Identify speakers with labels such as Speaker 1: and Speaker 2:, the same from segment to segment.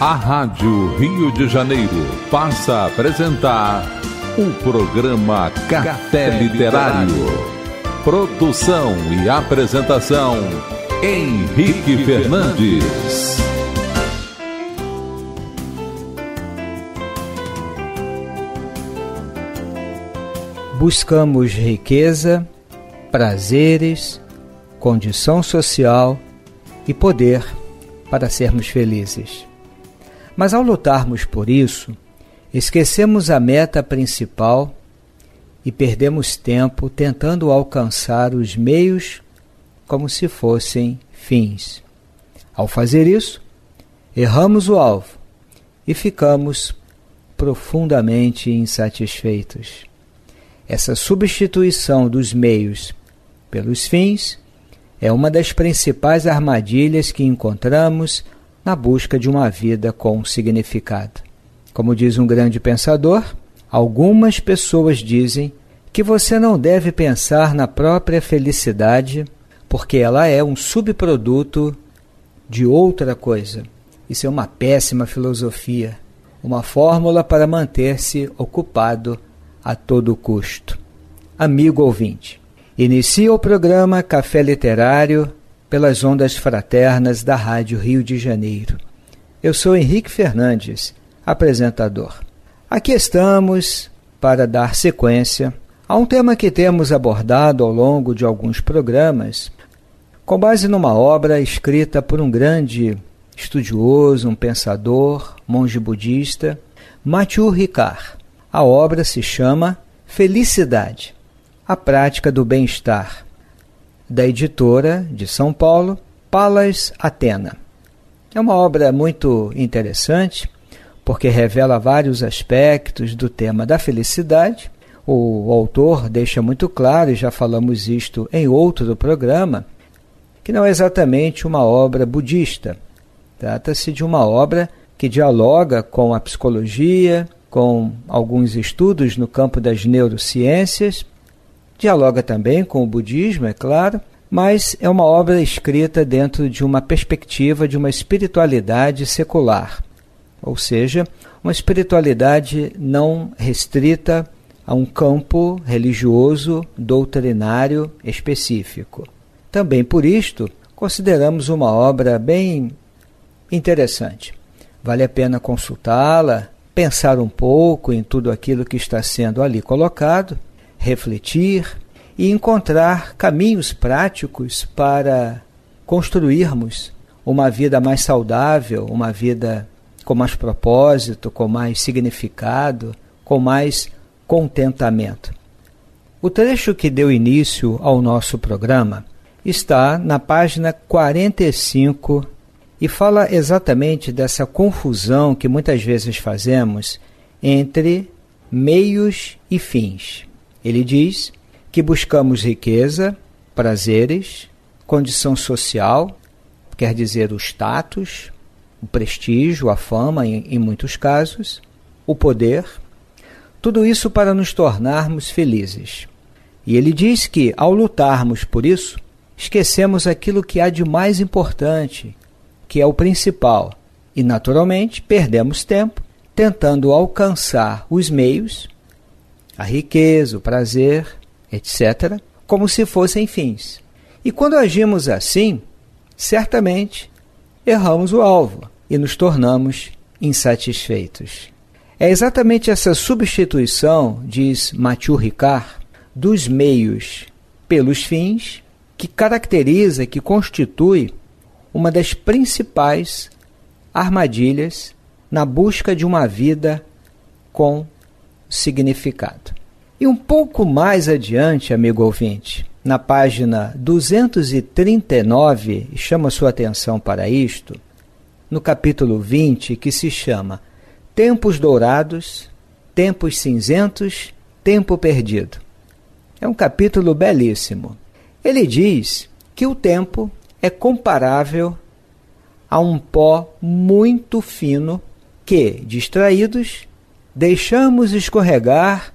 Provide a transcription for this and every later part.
Speaker 1: A Rádio Rio de Janeiro passa a apresentar o programa Café Literário. Produção e apresentação Henrique Fernandes. Buscamos riqueza, prazeres, condição social e poder para sermos felizes. Mas ao lutarmos por isso, esquecemos a meta principal e perdemos tempo tentando alcançar os meios como se fossem fins. Ao fazer isso, erramos o alvo e ficamos profundamente insatisfeitos. Essa substituição dos meios pelos fins é uma das principais armadilhas que encontramos na busca de uma vida com significado. Como diz um grande pensador, algumas pessoas dizem que você não deve pensar na própria felicidade, porque ela é um subproduto de outra coisa. Isso é uma péssima filosofia, uma fórmula para manter-se ocupado a todo custo. Amigo ouvinte, inicia o programa Café Literário pelas ondas fraternas da Rádio Rio de Janeiro. Eu sou Henrique Fernandes, apresentador. Aqui estamos para dar sequência a um tema que temos abordado ao longo de alguns programas, com base numa obra escrita por um grande estudioso, um pensador, monge budista, Mathieu Ricard. A obra se chama Felicidade, a prática do bem-estar da editora de São Paulo, Palas Atena. É uma obra muito interessante, porque revela vários aspectos do tema da felicidade. O autor deixa muito claro, e já falamos isto em outro programa, que não é exatamente uma obra budista. Trata-se de uma obra que dialoga com a psicologia, com alguns estudos no campo das neurociências Dialoga também com o budismo, é claro, mas é uma obra escrita dentro de uma perspectiva de uma espiritualidade secular, ou seja, uma espiritualidade não restrita a um campo religioso doutrinário específico. Também por isto, consideramos uma obra bem interessante. Vale a pena consultá-la, pensar um pouco em tudo aquilo que está sendo ali colocado refletir e encontrar caminhos práticos para construirmos uma vida mais saudável, uma vida com mais propósito, com mais significado, com mais contentamento. O trecho que deu início ao nosso programa está na página 45 e fala exatamente dessa confusão que muitas vezes fazemos entre meios e fins. Ele diz que buscamos riqueza, prazeres, condição social, quer dizer, o status, o prestígio, a fama, em, em muitos casos, o poder, tudo isso para nos tornarmos felizes. E ele diz que, ao lutarmos por isso, esquecemos aquilo que há de mais importante, que é o principal, e naturalmente perdemos tempo tentando alcançar os meios a riqueza, o prazer, etc., como se fossem fins. E quando agimos assim, certamente erramos o alvo e nos tornamos insatisfeitos. É exatamente essa substituição, diz Mathieu Ricard, dos meios pelos fins que caracteriza, que constitui uma das principais armadilhas na busca de uma vida com significado. E um pouco mais adiante, amigo ouvinte, na página 239, chama sua atenção para isto, no capítulo 20, que se chama Tempos Dourados, Tempos Cinzentos, Tempo Perdido. É um capítulo belíssimo. Ele diz que o tempo é comparável a um pó muito fino que, distraídos, deixamos escorregar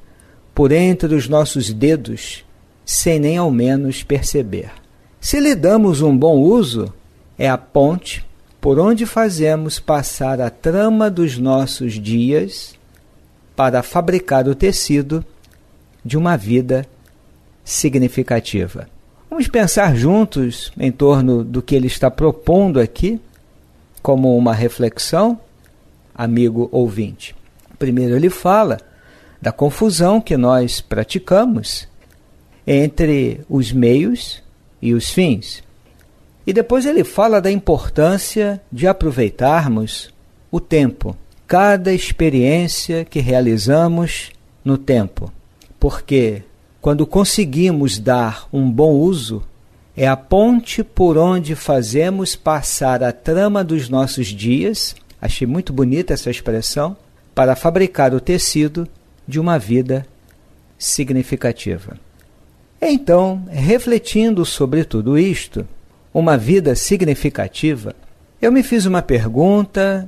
Speaker 1: por entre os nossos dedos, sem nem ao menos perceber. Se lhe damos um bom uso, é a ponte por onde fazemos passar a trama dos nossos dias para fabricar o tecido de uma vida significativa. Vamos pensar juntos em torno do que ele está propondo aqui, como uma reflexão, amigo ouvinte. Primeiro, ele fala da confusão que nós praticamos entre os meios e os fins. E depois ele fala da importância de aproveitarmos o tempo, cada experiência que realizamos no tempo. Porque quando conseguimos dar um bom uso, é a ponte por onde fazemos passar a trama dos nossos dias. Achei muito bonita essa expressão para fabricar o tecido de uma vida significativa. Então, refletindo sobre tudo isto, uma vida significativa, eu me fiz uma pergunta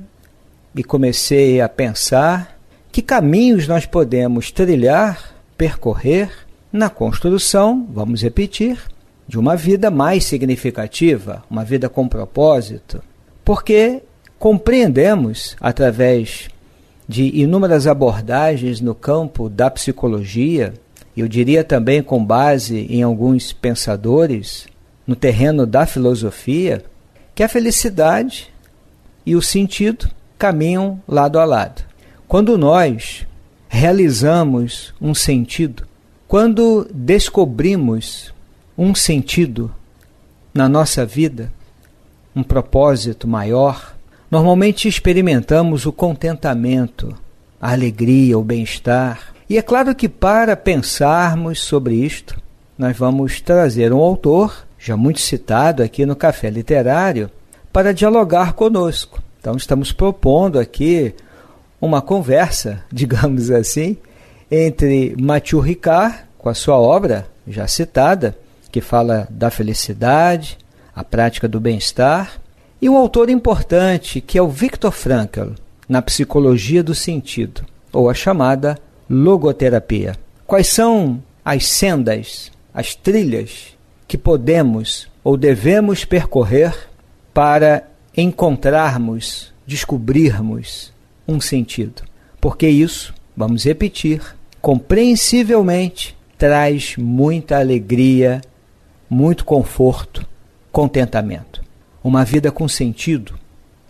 Speaker 1: e comecei a pensar que caminhos nós podemos trilhar, percorrer na construção, vamos repetir, de uma vida mais significativa, uma vida com propósito, porque compreendemos através de inúmeras abordagens no campo da psicologia, eu diria também com base em alguns pensadores, no terreno da filosofia, que a felicidade e o sentido caminham lado a lado. Quando nós realizamos um sentido, quando descobrimos um sentido na nossa vida, um propósito maior, Normalmente experimentamos o contentamento, a alegria, o bem-estar. E é claro que para pensarmos sobre isto, nós vamos trazer um autor, já muito citado aqui no Café Literário, para dialogar conosco. Então estamos propondo aqui uma conversa, digamos assim, entre Mathieu Ricard, com a sua obra já citada, que fala da felicidade, a prática do bem-estar, e um autor importante que é o Viktor Frankl, na Psicologia do Sentido, ou a chamada logoterapia. Quais são as sendas, as trilhas que podemos ou devemos percorrer para encontrarmos, descobrirmos um sentido? Porque isso, vamos repetir, compreensivelmente traz muita alegria, muito conforto, contentamento. Uma vida com sentido,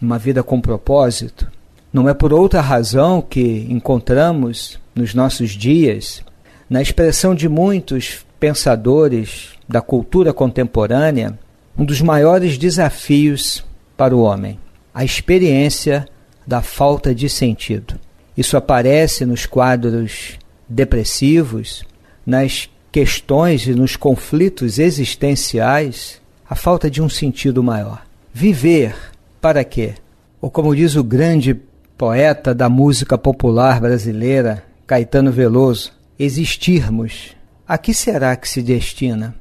Speaker 1: uma vida com propósito. Não é por outra razão que encontramos nos nossos dias, na expressão de muitos pensadores da cultura contemporânea, um dos maiores desafios para o homem: a experiência da falta de sentido. Isso aparece nos quadros depressivos, nas questões e nos conflitos existenciais, a falta de um sentido maior. Viver para quê? Ou como diz o grande poeta da música popular brasileira, Caetano Veloso, existirmos, a que será que se destina?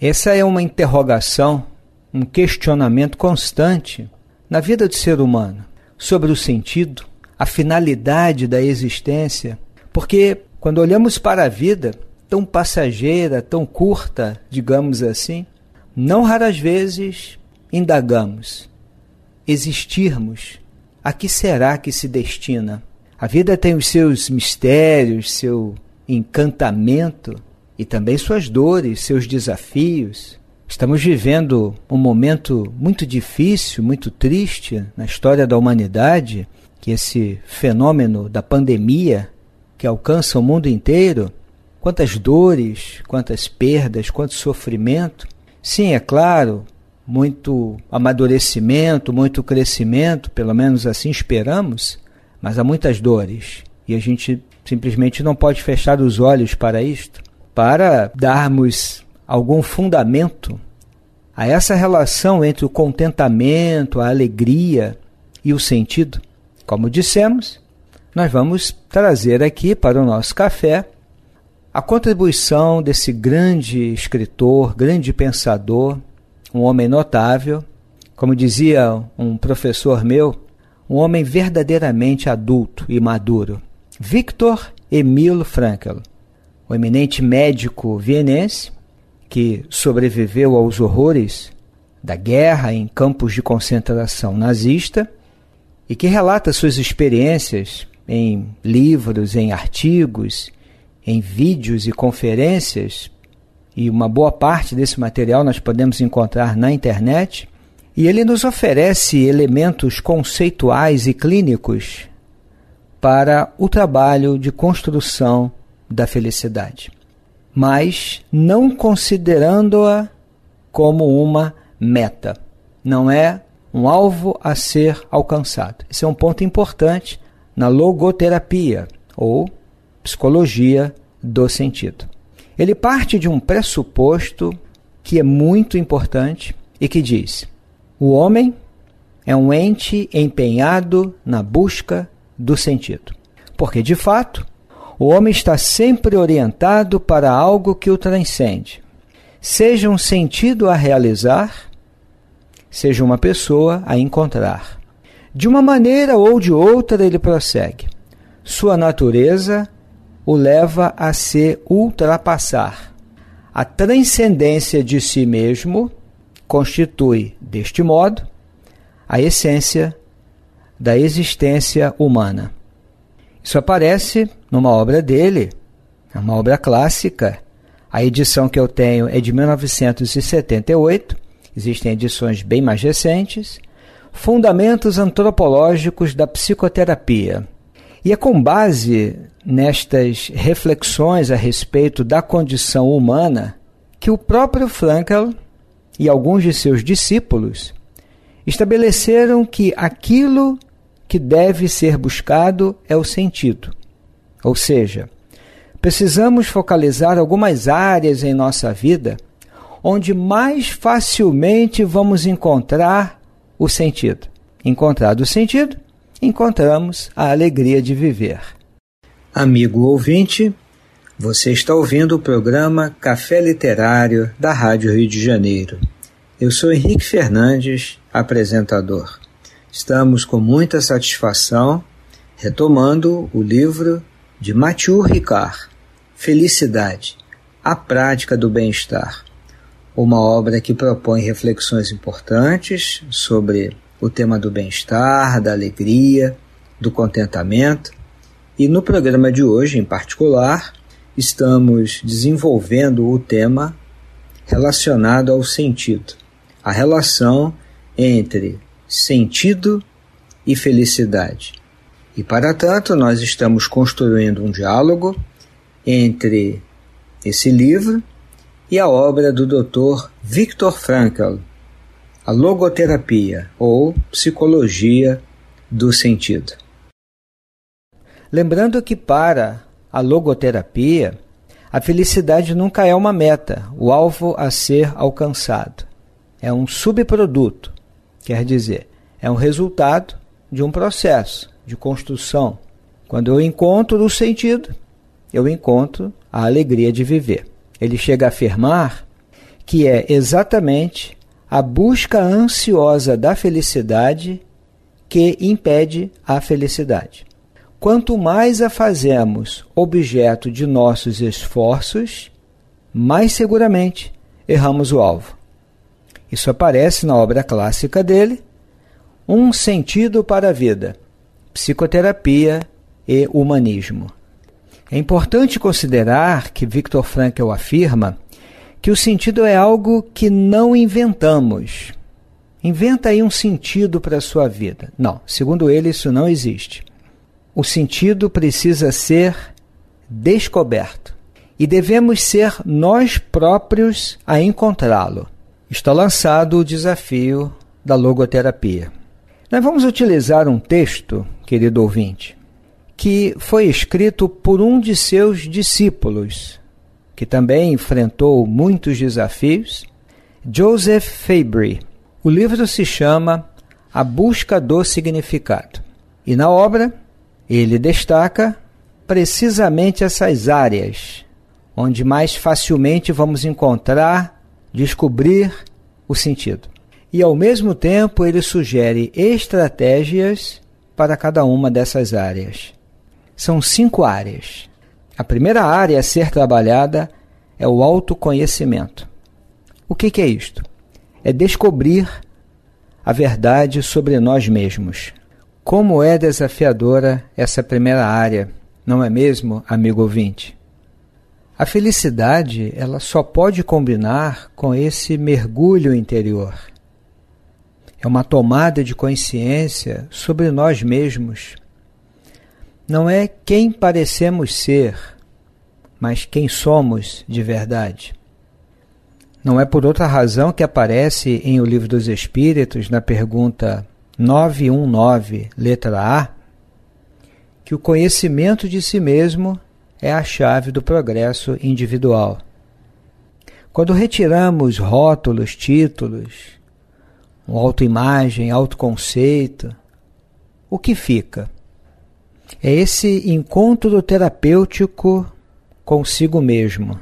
Speaker 1: Essa é uma interrogação, um questionamento constante na vida do ser humano sobre o sentido, a finalidade da existência, porque quando olhamos para a vida, tão passageira, tão curta, digamos assim, não raras vezes indagamos, existirmos, a que será que se destina? A vida tem os seus mistérios, seu encantamento e também suas dores, seus desafios. Estamos vivendo um momento muito difícil, muito triste na história da humanidade, que esse fenômeno da pandemia que alcança o mundo inteiro, quantas dores, quantas perdas, quanto sofrimento. Sim, é claro, muito amadurecimento, muito crescimento, pelo menos assim esperamos, mas há muitas dores e a gente simplesmente não pode fechar os olhos para isto, para darmos algum fundamento a essa relação entre o contentamento, a alegria e o sentido. Como dissemos, nós vamos trazer aqui para o nosso café a contribuição desse grande escritor, grande pensador, um homem notável, como dizia um professor meu, um homem verdadeiramente adulto e maduro. Victor Emil Frankl, o eminente médico vienense que sobreviveu aos horrores da guerra em campos de concentração nazista e que relata suas experiências em livros, em artigos, em vídeos e conferências e uma boa parte desse material nós podemos encontrar na internet, e ele nos oferece elementos conceituais e clínicos para o trabalho de construção da felicidade, mas não considerando-a como uma meta. Não é um alvo a ser alcançado. Esse é um ponto importante na logoterapia ou psicologia do sentido. Ele parte de um pressuposto que é muito importante e que diz: o homem é um ente empenhado na busca do sentido. Porque, de fato, o homem está sempre orientado para algo que o transcende, seja um sentido a realizar, seja uma pessoa a encontrar. De uma maneira ou de outra, ele prossegue. Sua natureza o leva a se ultrapassar. A transcendência de si mesmo constitui, deste modo, a essência da existência humana. Isso aparece numa obra dele, uma obra clássica. A edição que eu tenho é de 1978, existem edições bem mais recentes. Fundamentos Antropológicos da Psicoterapia, e é com base nestas reflexões a respeito da condição humana que o próprio Frankl e alguns de seus discípulos estabeleceram que aquilo que deve ser buscado é o sentido. Ou seja, precisamos focalizar algumas áreas em nossa vida onde mais facilmente vamos encontrar o sentido. Encontrado o sentido, encontramos a alegria de viver. Amigo ouvinte, você está ouvindo o programa Café Literário da Rádio Rio de Janeiro. Eu sou Henrique Fernandes, apresentador. Estamos com muita satisfação retomando o livro de Mathieu Ricard, Felicidade, a prática do bem-estar. Uma obra que propõe reflexões importantes sobre o tema do bem-estar, da alegria, do contentamento. E no programa de hoje, em particular, estamos desenvolvendo o tema relacionado ao sentido, a relação entre sentido e felicidade. E para tanto, nós estamos construindo um diálogo entre esse livro e a obra do Dr. Viktor Frankl, a logoterapia ou psicologia do sentido. Lembrando que para a logoterapia, a felicidade nunca é uma meta, o alvo a ser alcançado. É um subproduto, quer dizer, é um resultado de um processo de construção. Quando eu encontro o sentido, eu encontro a alegria de viver. Ele chega a afirmar que é exatamente a busca ansiosa da felicidade que impede a felicidade. Quanto mais a fazemos objeto de nossos esforços, mais seguramente erramos o alvo. Isso aparece na obra clássica dele, Um Sentido para a Vida, Psicoterapia e Humanismo. É importante considerar que Viktor Frankl afirma que o sentido é algo que não inventamos. Inventa aí um sentido para a sua vida. Não, segundo ele, isso não existe. O sentido precisa ser descoberto e devemos ser nós próprios a encontrá-lo. Está lançado o desafio da logoterapia. Nós vamos utilizar um texto, querido ouvinte, que foi escrito por um de seus discípulos, que também enfrentou muitos desafios, Joseph Fabry. O livro se chama A Busca do Significado. E na obra, ele destaca precisamente essas áreas onde mais facilmente vamos encontrar, descobrir o sentido. E ao mesmo tempo, ele sugere estratégias para cada uma dessas áreas. São cinco áreas. A primeira área a ser trabalhada é o autoconhecimento. O que, que é isto? É descobrir a verdade sobre nós mesmos. Como é desafiadora essa primeira área, não é mesmo, amigo ouvinte? A felicidade, ela só pode combinar com esse mergulho interior. É uma tomada de consciência sobre nós mesmos não é quem parecemos ser, mas quem somos de verdade. Não é por outra razão que aparece em O Livro dos Espíritos, na pergunta 919, letra A, que o conhecimento de si mesmo é a chave do progresso individual. Quando retiramos rótulos, títulos, autoimagem, autoconceito, o que fica? É esse encontro terapêutico consigo mesmo.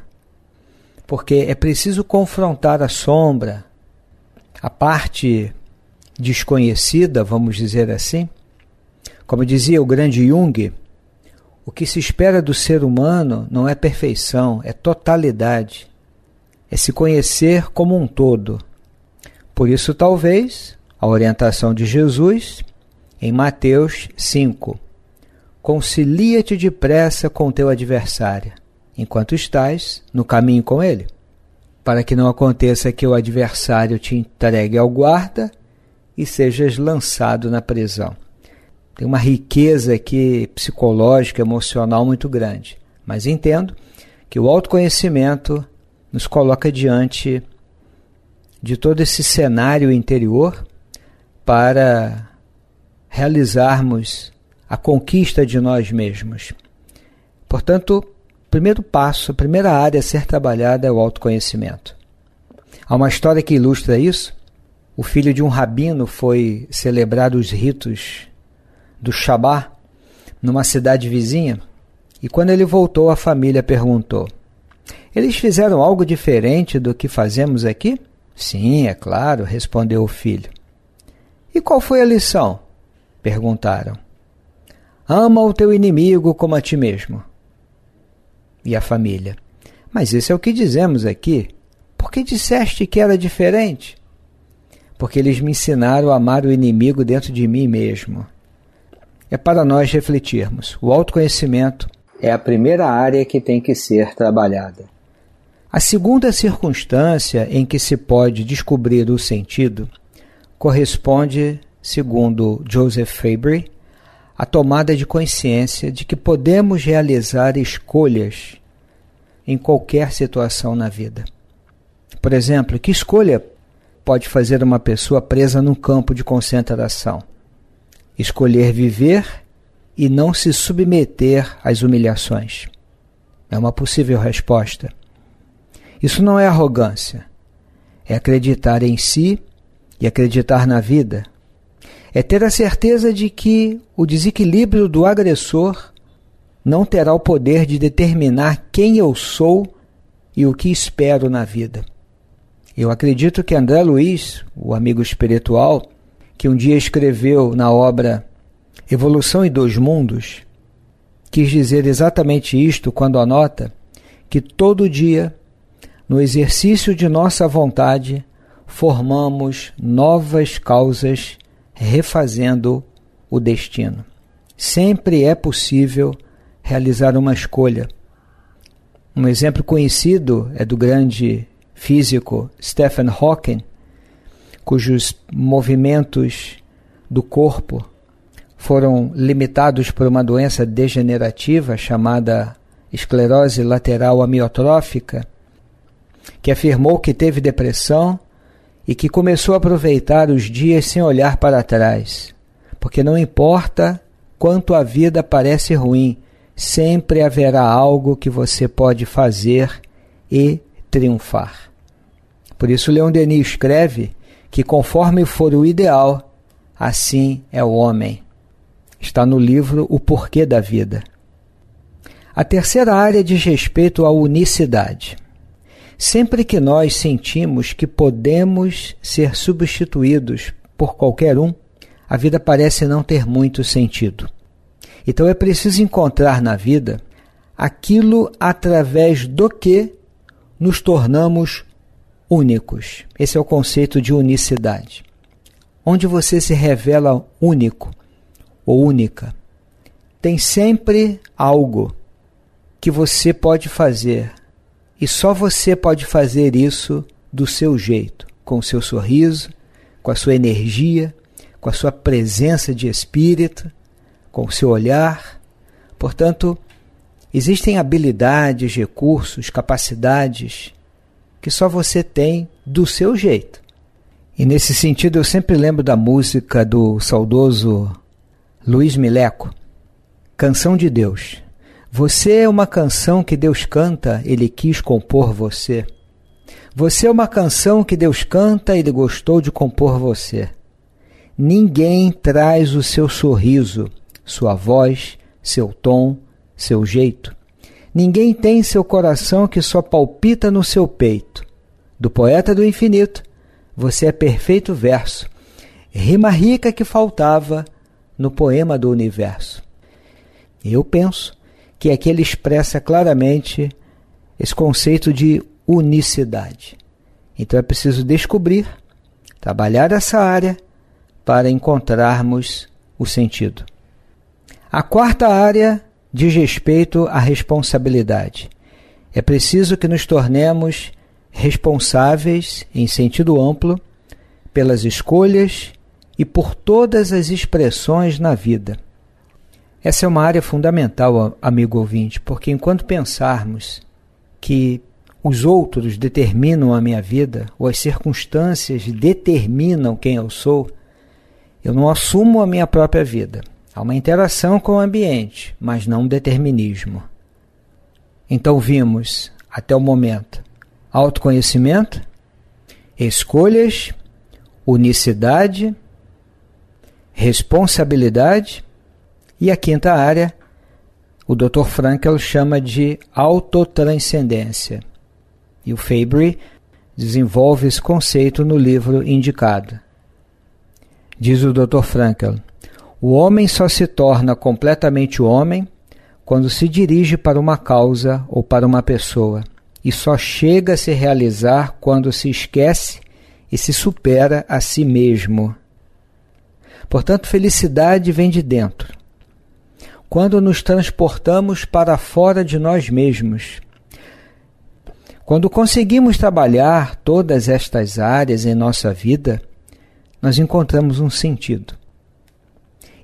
Speaker 1: Porque é preciso confrontar a sombra, a parte desconhecida, vamos dizer assim. Como dizia o grande Jung, o que se espera do ser humano não é perfeição, é totalidade. É se conhecer como um todo. Por isso, talvez, a orientação de Jesus em Mateus 5 Concilia-te depressa com teu adversário, enquanto estás no caminho com ele, para que não aconteça que o adversário te entregue ao guarda e sejas lançado na prisão. Tem uma riqueza aqui psicológica, emocional muito grande, mas entendo que o autoconhecimento nos coloca diante de todo esse cenário interior para realizarmos a conquista de nós mesmos. Portanto, o primeiro passo, a primeira área a ser trabalhada é o autoconhecimento. Há uma história que ilustra isso. O filho de um rabino foi celebrar os ritos do Shabá numa cidade vizinha e quando ele voltou, a família perguntou: Eles fizeram algo diferente do que fazemos aqui? Sim, é claro, respondeu o filho. E qual foi a lição? perguntaram. Ama o teu inimigo como a ti mesmo. E a família. Mas isso é o que dizemos aqui. Por que disseste que era diferente? Porque eles me ensinaram a amar o inimigo dentro de mim mesmo. É para nós refletirmos. O autoconhecimento é a primeira área que tem que ser trabalhada. A segunda circunstância em que se pode descobrir o sentido corresponde, segundo Joseph Fabry, a tomada de consciência de que podemos realizar escolhas em qualquer situação na vida. Por exemplo, que escolha pode fazer uma pessoa presa num campo de concentração? Escolher viver e não se submeter às humilhações. É uma possível resposta. Isso não é arrogância. É acreditar em si e acreditar na vida é ter a certeza de que o desequilíbrio do agressor não terá o poder de determinar quem eu sou e o que espero na vida. Eu acredito que André Luiz, o amigo espiritual, que um dia escreveu na obra Evolução e Dois Mundos, quis dizer exatamente isto quando anota que todo dia, no exercício de nossa vontade, formamos novas causas refazendo o destino. Sempre é possível realizar uma escolha. Um exemplo conhecido é do grande físico Stephen Hawking, cujos movimentos do corpo foram limitados por uma doença degenerativa chamada esclerose lateral amiotrófica, que afirmou que teve depressão e que começou a aproveitar os dias sem olhar para trás, porque não importa quanto a vida parece ruim, sempre haverá algo que você pode fazer e triunfar. Por isso, Leão Denis escreve que, conforme for o ideal, assim é o homem. Está no livro O Porquê da Vida. A terceira área diz respeito à unicidade. Sempre que nós sentimos que podemos ser substituídos por qualquer um, a vida parece não ter muito sentido. Então é preciso encontrar na vida aquilo através do que nos tornamos únicos. Esse é o conceito de unicidade. Onde você se revela único ou única, tem sempre algo que você pode fazer e só você pode fazer isso do seu jeito, com o seu sorriso, com a sua energia, com a sua presença de espírito, com o seu olhar. Portanto, existem habilidades, recursos, capacidades que só você tem do seu jeito. E nesse sentido, eu sempre lembro da música do saudoso Luiz Mileco, Canção de Deus. Você é uma canção que Deus canta, ele quis compor você. Você é uma canção que Deus canta, ele gostou de compor você. Ninguém traz o seu sorriso, sua voz, seu tom, seu jeito. Ninguém tem seu coração que só palpita no seu peito. Do poeta do infinito, você é perfeito verso, rima rica que faltava no poema do universo. Eu penso que aqui é ele expressa claramente esse conceito de unicidade. Então é preciso descobrir, trabalhar essa área para encontrarmos o sentido. A quarta área diz respeito à responsabilidade. É preciso que nos tornemos responsáveis, em sentido amplo, pelas escolhas e por todas as expressões na vida. Essa é uma área fundamental, amigo ouvinte, porque enquanto pensarmos que os outros determinam a minha vida, ou as circunstâncias determinam quem eu sou, eu não assumo a minha própria vida. Há uma interação com o ambiente, mas não um determinismo. Então vimos, até o momento, autoconhecimento, escolhas, unicidade, responsabilidade e a quinta área, o Dr. Frankel chama de autotranscendência. E o Fabry desenvolve esse conceito no livro indicado. Diz o Dr. Frankel: o homem só se torna completamente homem quando se dirige para uma causa ou para uma pessoa, e só chega a se realizar quando se esquece e se supera a si mesmo. Portanto, felicidade vem de dentro quando nos transportamos para fora de nós mesmos. Quando conseguimos trabalhar todas estas áreas em nossa vida, nós encontramos um sentido.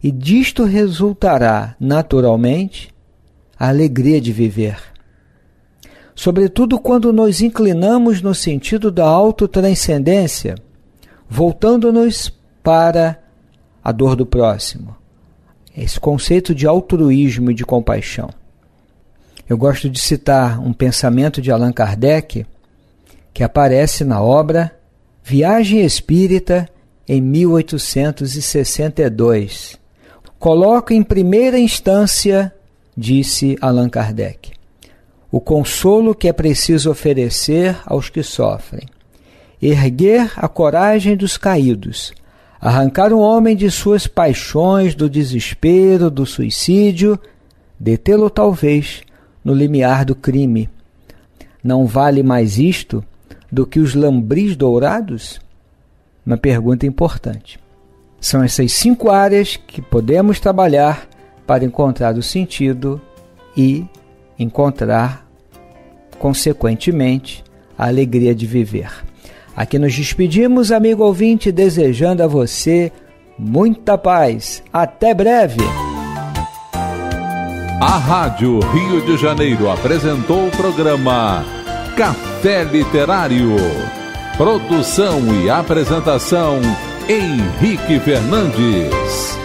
Speaker 1: E disto resultará, naturalmente, a alegria de viver. Sobretudo quando nos inclinamos no sentido da autotranscendência, voltando-nos para a dor do próximo, esse conceito de altruísmo e de compaixão. Eu gosto de citar um pensamento de Allan Kardec que aparece na obra Viagem Espírita em 1862. Coloca em primeira instância, disse Allan Kardec, o consolo que é preciso oferecer aos que sofrem, erguer a coragem dos caídos arrancar um homem de suas paixões, do desespero, do suicídio, detê-lo talvez no limiar do crime. Não vale mais isto do que os lambris dourados? Uma pergunta importante. São essas cinco áreas que podemos trabalhar para encontrar o sentido e encontrar, consequentemente, a alegria de viver. Aqui nos despedimos, amigo ouvinte, desejando a você muita paz. Até breve! A Rádio Rio de Janeiro apresentou o programa Café Literário. Produção e apresentação Henrique Fernandes.